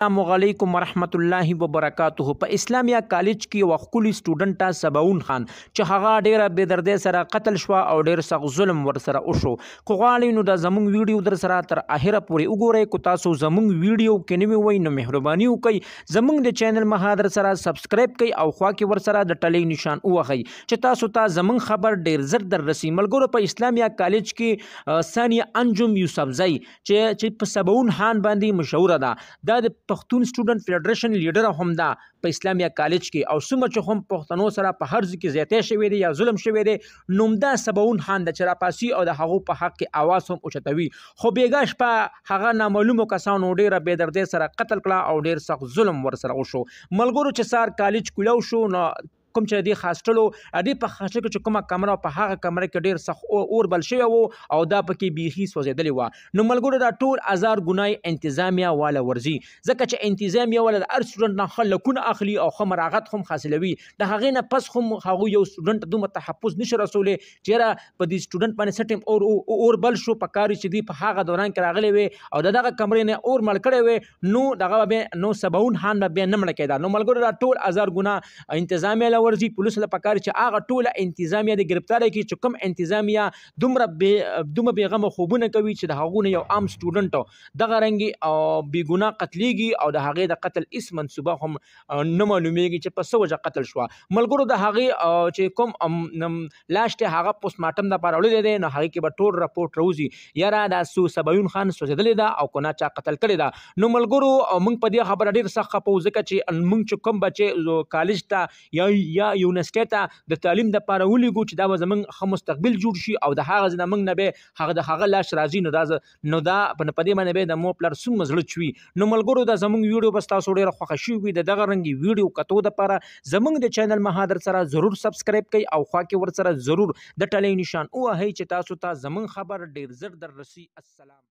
السلام علیکم ورحمت الله وبرکاته په اسلامیا کالج کې یو خپل سټوډنټا سباون خان چې هغه ډیره بے دردۍ سره قتل شو او ډیر سخت ظلم ورسره وشو خو غواړئ نو دا زموږ ویډیو در سره تر اخره پورې وګورئ کو تاسو زموږ ویډیو کې نوې وای نو مهرباني وکړئ زموږ د چینل مهادر سره سبسکرایب کړئ او خوا کې ور سره د ټلې نشان ووهئ چې تاسو ته زموږ خبر ډیر زر در رسي ملګرو په اسلامیا کالج کې ثانیه انجم یوسفزئی چې چې په سباون خان باندې مشهور ده دا د پښتون سټوډنټ فیډریشن لیډر هم ده په اسلامیا کالج کې او څومره چې هم پښتنو سره په هر ځکه زیاتې شوې دي یا ظلم شوې دي نومدا سبون خان د چرپاسي او د هغو په حق کې आवाज هم اوچتوي خو بیګاش په هغه نامعلومو کسانو ډیره بې دردۍ سره قتل کړه او ډیر سخت ظلم ور سره وشو ملګرو چې سار کالج کولاو شو نو کوم چې دی خاصټلو دی په خاصه کې کومه کمره په هغه کمره کې ډیر سخ اور بل شوی وو او دا پکې بیخي سوځېدلی و نو ملګرو دا ټول ازار ګنای انتظامیه والا ورزي ځکه چې انتظامیه والا د هر سټډنټ نه خلکونه اخلي او خمراغت هم حاصلوي د هغې نه پس هم هغه یو سټډنټ دومره تحفظ نشي رسولي چې را په دې سټډنټ باندې سټیم اور اور بل شو په کاري چې دی په هغه دوران کې راغلی وي او دغه کمرې نه اور مړ کړی وي نو دغه به نو سبون هان به نه مړ کېدا نو ملګرو دا ټول ازار ګنا انتظامیه له ورځي پولیس له پکار چې هغه ټوله انتظامیه د گرفتار کی چې کوم انتظامیه دومره به دومره بیغمه خوبونه کوي چې د هغونه یو عام سټوډنټ دغه رنګي او بیګنا قتلېږي او د هغې د قتل اس منسوبه هم نه معلومیږي چې په څه وجه قتل شو ملګرو د هغې چې کوم لاش ته هغه پوسټ مارټم د پاره وړل دي نو هغې کې به ټول راپورټ روزي یاره دا سو سبایون خان سوځېدلې ده او کونه چا قتل کړی ده نو ملګرو موږ په دې خبره ډیر سخت خپو ځکه چې موږ چې کوم بچي کالج ته یا یا یونسټی ته د تعلیم د پاره ولېږو چې دا به زمونږ ښه مستقبل جوړ شي او د هغه زمونږ نه به هغه د هغه لاش راځي نو دا نو دا په پدې باندې به د مو پلار سم مزړه چوي نو ملګرو دا زمونږ ویډیو بس تاسو ډیره خوښ شي وي د دغه رنګي ویډیو کتو د پاره زمونږ د چینل مهادر سره ضرور سبسکرایب کړئ او خوا کې ور سره ضرور د ټلې نشان او هي چې تاسو ته زمونږ خبر ډیر زر در رسي السلام